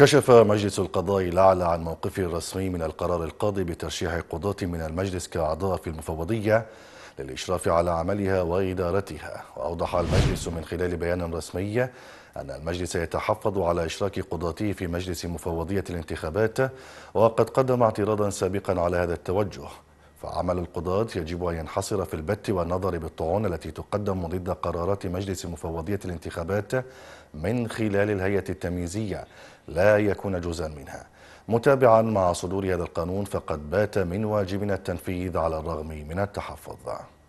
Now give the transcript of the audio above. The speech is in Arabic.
كشف مجلس القضاء الأعلى عن موقفه الرسمي من القرار القاضي بترشيح قضاة من المجلس كأعضاء في المفوضية للإشراف على عملها وإدارتها وأوضح المجلس من خلال بيان رسمي أن المجلس يتحفظ على إشراك قضاته في مجلس مفوضية الانتخابات وقد قدم اعتراضا سابقا على هذا التوجه فعمل القضاة يجب أن ينحصر في البت والنظر بالطعون التي تقدم ضد قرارات مجلس مفوضية الانتخابات من خلال الهيئة التمييزية لا يكون جزءا منها متابعا مع صدور هذا القانون فقد بات من واجبنا التنفيذ على الرغم من التحفظ